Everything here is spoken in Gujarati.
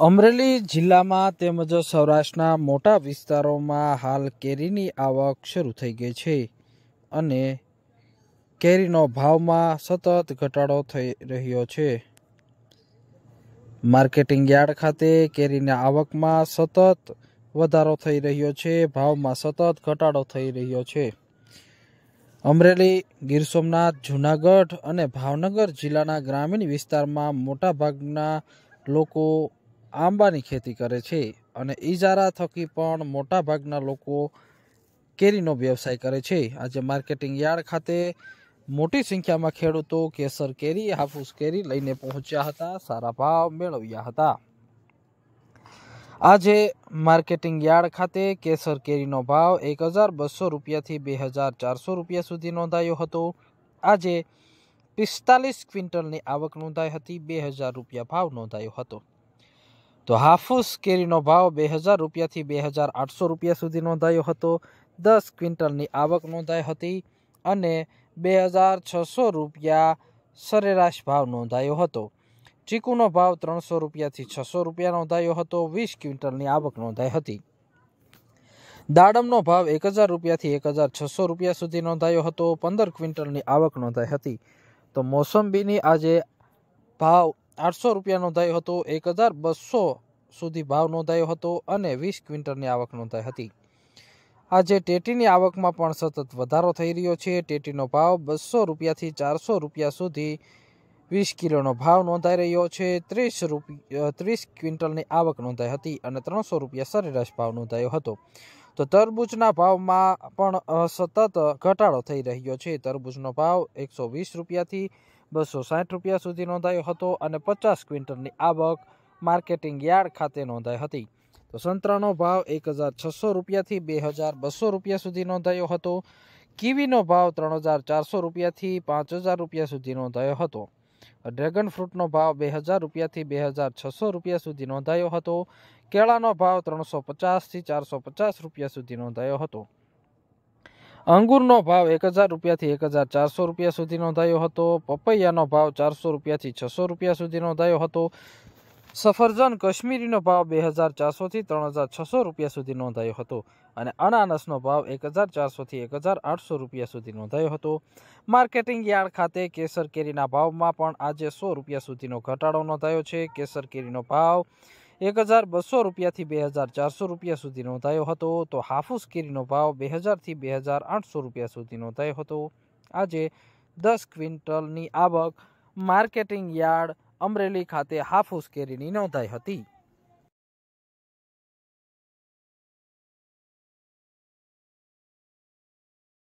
અમરેલી જિલ્લામાં તેમજ સૌરાષ્ટ્રના મોટા વિસ્તારોમાં હાલ કેરીની આવક શરૂ થઈ ગઈ છે અને કેરીનો ભાવમાં સતત ઘટાડો થઈ રહ્યો છે માર્કેટિંગ યાર્ડ ખાતે કેરીના આવકમાં સતત વધારો થઈ રહ્યો છે ભાવમાં સતત ઘટાડો થઈ રહ્યો છે અમરેલી ગીર સોમનાથ જૂનાગઢ અને ભાવનગર જિલ્લાના ગ્રામીણ વિસ્તારમાં મોટાભાગના લોકો આંબાની ખેતી કરે છે અને ઇજારા થકી પણ મોટાભાગના લોકો કેરીનો વ્યવસાય કરે છે આજે માર્કેટિંગ યાર્ડ ખાતે મોટી સંખ્યામાં ખેડૂતો કેસર કેરી હાફૂસ કેરી લઈને પહોંચ્યા હતા સારા ભાવ મેળવ્યા હતા આજે માર્કેટિંગ યાર્ડ ખાતે કેસર કેરીનો ભાવ એક હજાર બસો રૂપિયાથી બે હજાર ચારસો રૂપિયા સુધી નોંધાયો હતો આજે પિસ્તાલીસ ક્વિન્ટલની આવક નોંધાઈ હતી બે હજાર રૂપિયા ભાવ નોંધાયો હતો તો હાફૂસ કેરીનો ભાવ બે હજાર રૂપિયાથી બે હજાર આઠસો રૂપિયા સુધી નોંધાયો હતો દસ ક્વિન્ટલની આવક નોંધાઈ હતી અને બે હજાર છસો રૂપિયા સરેરાશ ભાવ નોંધાયો હતો ચીકુનો ભાવ ત્રણસો રૂપિયાથી છસો રૂપિયા નોંધાયો હતો વીસ ક્વિન્ટલની આવક નોંધાઈ હતી દાડમનો ભાવ એક હજાર રૂપિયાથી એક હજાર છસો રૂપિયા સુધી નોંધાયો હતો પંદર ક્વિન્ટલની આવક નોંધાઈ હતી તો મોસંબીની આજે ભાવ આઠસો રૂપિયા નોંધાયો હતો એક હજાર બસો સુધી ભાવ નોંધાયો હતો અને વીસ ક્વિન્ટલની આવક નોંધાઈ હતી આજે ટેટીની આવકમાં પણ સતત વધારો થઈ રહ્યો છે ટેટીનો ભાવ બસો રૂપિયાથી ચારસો રૂપિયા સુધી વીસ કિલોનો ભાવ નોંધાઈ રહ્યો છે ત્રીસ રૂપિયા ત્રીસ ક્વિન્ટલની આવક નોંધાઈ હતી અને ત્રણસો રૂપિયા સરેરાશ ભાવ નોંધાયો હતો તો તરબૂચના ભાવમાં પણ સતત ઘટાડો થઈ રહ્યો છે તરબૂચનો ભાવ એકસો વીસ રૂપિયાથી બસો સાઠ રૂપિયા સુધી નોંધાયો હતો અને પચાસ ક્વિન્ટલની આવક માર્કેટિંગ યાર્ડ ખાતે નોંધાઈ હતી તો સંતરાનો ભાવ એક હજાર છસો રૂપિયાથી બે હજાર બસો રૂપિયા સુધી નોંધાયો હતો કીવીનો ભાવ ત્રણ હજાર ચારસો રૂપિયાથી પાંચ હજાર રૂપિયા સુધી નોંધાયો હતો ડ્રેગન ફ્રૂટનો ભાવ બે હજાર રૂપિયાથી બે હજાર છસો રૂપિયા સુધી નોંધાયો હતો કેળાનો ભાવ ત્રણસો પચાસથી ચારસો પચાસ રૂપિયા સુધી નોંધાયો હતો અંગૂરનો ભાવ એક હજાર રૂપિયાથી એક હજાર ચારસો રૂપિયા સુધી નોંધાયો હતો પપૈયાનો ભાવ ચારસો રૂપિયાથી છસો રૂપિયા સુધી નોંધાયો હતો સફરજન કશ્મીરીનો ભાવ બે હજાર ચારસોથી ત્રણ હજાર છસો રૂપિયા સુધી નોંધાયો હતો અને અનાનસનો ભાવ એક હજાર ચારસોથી એક હજાર આઠસો રૂપિયા સુધી નોંધાયો હતો માર્કેટિંગ યાર્ડ ખાતે કેસર કેરીના ભાવમાં પણ આજે સો રૂપિયા સુધીનો ઘટાડો નોંધાયો છે કેસર કેરીનો ભાવ એક હજાર બસો રૂપિયાથી બે હજાર ચારસો રૂપિયા સુધી નોંધાયો હતો તો હાફૂસ કેરીનો ભાવ બે હજારથી બે હજાર આઠસો રૂપિયા સુધી નોંધાયો હતો આજે દસ ક્વિન્ટલની આવક માર્કેટિંગ યાર્ડ અમરેલી ખાતે હાફૂસ કેરીની નોંધાઈ હતી